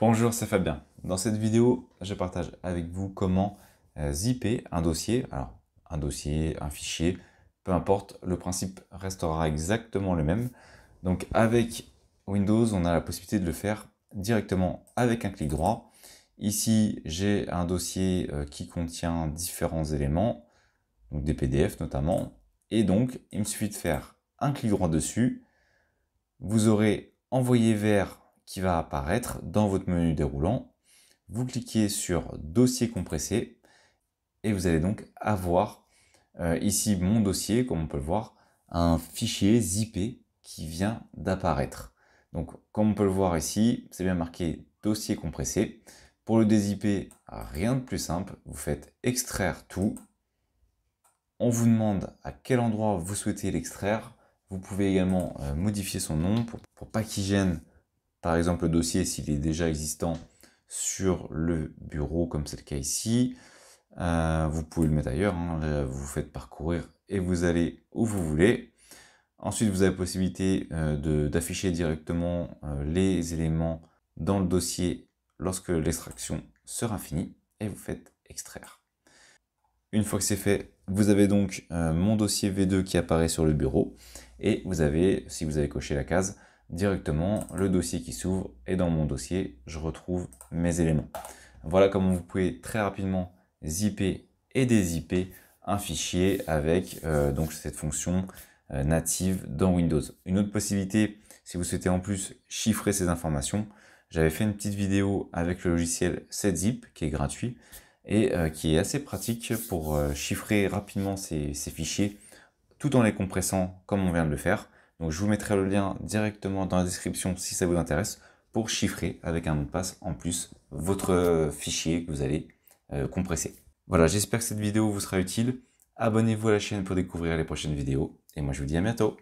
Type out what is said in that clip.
Bonjour, c'est Fabien. Dans cette vidéo, je partage avec vous comment euh, zipper un dossier. Alors, un dossier, un fichier, peu importe, le principe restera exactement le même. Donc avec Windows, on a la possibilité de le faire directement avec un clic droit. Ici, j'ai un dossier euh, qui contient différents éléments, donc des PDF notamment. Et donc, il me suffit de faire un clic droit dessus. Vous aurez envoyé vers qui va apparaître dans votre menu déroulant. Vous cliquez sur dossier compressé et vous allez donc avoir euh, ici mon dossier, comme on peut le voir, un fichier zippé qui vient d'apparaître. Donc comme on peut le voir ici, c'est bien marqué dossier compressé. Pour le dézipper, rien de plus simple, vous faites extraire tout. On vous demande à quel endroit vous souhaitez l'extraire. Vous pouvez également euh, modifier son nom pour, pour pas qu'il gêne par exemple le dossier s'il est déjà existant sur le bureau comme c'est le cas ici. Euh, vous pouvez le mettre ailleurs, hein. vous faites parcourir et vous allez où vous voulez. Ensuite, vous avez la possibilité euh, d'afficher directement euh, les éléments dans le dossier lorsque l'extraction sera finie et vous faites extraire. Une fois que c'est fait, vous avez donc mon dossier V2 qui apparaît sur le bureau et vous avez, si vous avez coché la case, directement le dossier qui s'ouvre et dans mon dossier, je retrouve mes éléments. Voilà comment vous pouvez très rapidement zipper et dézipper un fichier avec euh, donc cette fonction euh, native dans Windows. Une autre possibilité, si vous souhaitez en plus chiffrer ces informations, j'avais fait une petite vidéo avec le logiciel 7zip qui est gratuit et euh, qui est assez pratique pour chiffrer rapidement ces fichiers tout en les compressant comme on vient de le faire. Donc je vous mettrai le lien directement dans la description si ça vous intéresse pour chiffrer avec un mot de passe en plus votre euh, fichier que vous allez euh, compresser. Voilà, j'espère que cette vidéo vous sera utile. Abonnez-vous à la chaîne pour découvrir les prochaines vidéos et moi je vous dis à bientôt.